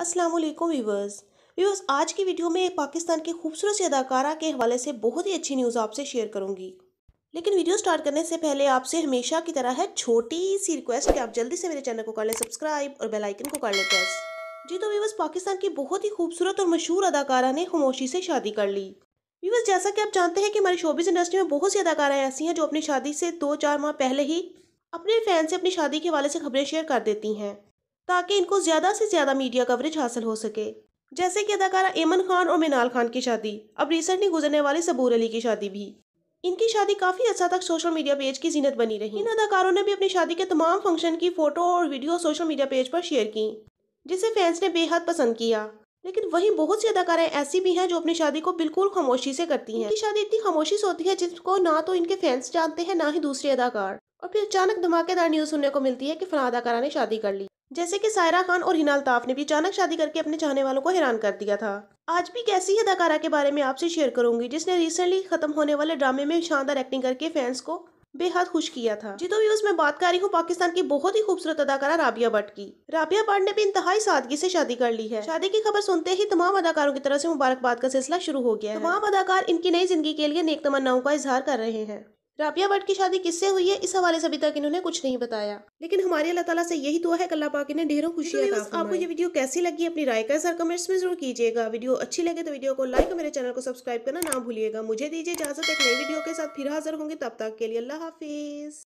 अस्सलाम वालेकुम viewers viewers आज की वीडियो में पाकिस्तान के खूबसूरत सी अदाकारा के हवाले से बहुत ही अच्छी न्यूज़ आपसे शेयर करूंगी लेकिन वीडियो स्टार्ट करने से पहले आपसे हमेशा की तरह है छोटी सी रिक्वेस्ट कि आप जल्दी से मेरे चैनल को कर लें सब्सक्राइब और बेल आइकन को कर लें प्रेस जी तो व्यूवर्स पाकिस्तान की बहुत ही खूबसूरत और मशहूर अदाकारा ने खामोशी से शादी कर ली व्यूवर्स जैसा कि आप जानते हैं कि हमारी शोबिस इंडस्ट्री में बहुत सी अदाकाराएँ ऐसी हैं जो अपनी शादी से दो चार माह पहले ही अपने फैन से अपनी शादी के हवाले से खबरें शेयर कर देती हैं ताकि इनको ज़्यादा से ज़्यादा मीडिया कवरेज हासिल हो सके जैसे कि अदाकारा एमन खान और मिनाल खान की शादी अब रिसेंटली गुजरने वाली सबूर अली की शादी भी इनकी शादी काफ़ी अच्छा तक सोशल मीडिया पेज की जीनत बनी रही इन अदाकारों ने भी अपनी शादी के तमाम फंक्शन की फ़ोटो और वीडियो सोशल मीडिया पेज पर शेयर की जिसे फैंस ने बेहद पसंद किया लेकिन वहीं बहुत सी अदाकारें ऐसी भी हैं जो अपनी शादी को बिल्कुल खामोशी से करती हैं इनकी शादी इतनी खामोशी से होती है जिसको ना तो इनके फैंस जानते हैं ना ही दूसरे अदाकार और फिर अचानक धमाकेदार न्यूज़ सुनने को मिलती है कि फला अदाकारा ने शादी कर ली जैसे कि सायरा खान और हिनाल ताफ ने भी अचानक शादी करके अपने चाहने वालों को हैरान कर दिया था आज भी कैसी अदाकारा के बारे में आपसे शेयर करूंगी जिसने रिसेंटली खत्म होने वाले ड्रामे में शानदार एक्टिंग करके फैंस को बेहद खुश किया था जी तो भी उसमें बात कर रही हूँ पाकिस्तान की बहुत ही खूबसूरत अदाकारा राबिया भट्ट की राबिया भट्ट ने भी इंतहाई सादगी से शादी कर ली है शादी की खबर सुनते ही तमाम अदाकारों की तरफ से मुबारकबाद का सिलसिला शुरू हो गया तमाम अदाकार इनकी नई जिंदगी के लिए नेक तमन्नाओं का इजहार कर रहे हैं राबिया भट्ट की शादी किससे हुई है इस हवाले से अभी तक इन्होंने कुछ नहीं बताया लेकिन हमारे अल्लाह ताला से यही दुआ है अल्लाह पाक ने ढेरों खुशी तो आपको ये वीडियो कैसी लगी अपनी राय का सर कमेंट्स में जरूर कीजिएगा वीडियो अच्छी लगे तो वीडियो को लाइक और मेरे चैनल को सब्सक्राइब करना ना भूलिएगा मुझे दीजिए इजाजत एक नई वीडियो के साथ फिर हाजिर होंगे तब तक के लिए अल्लाह हाफिज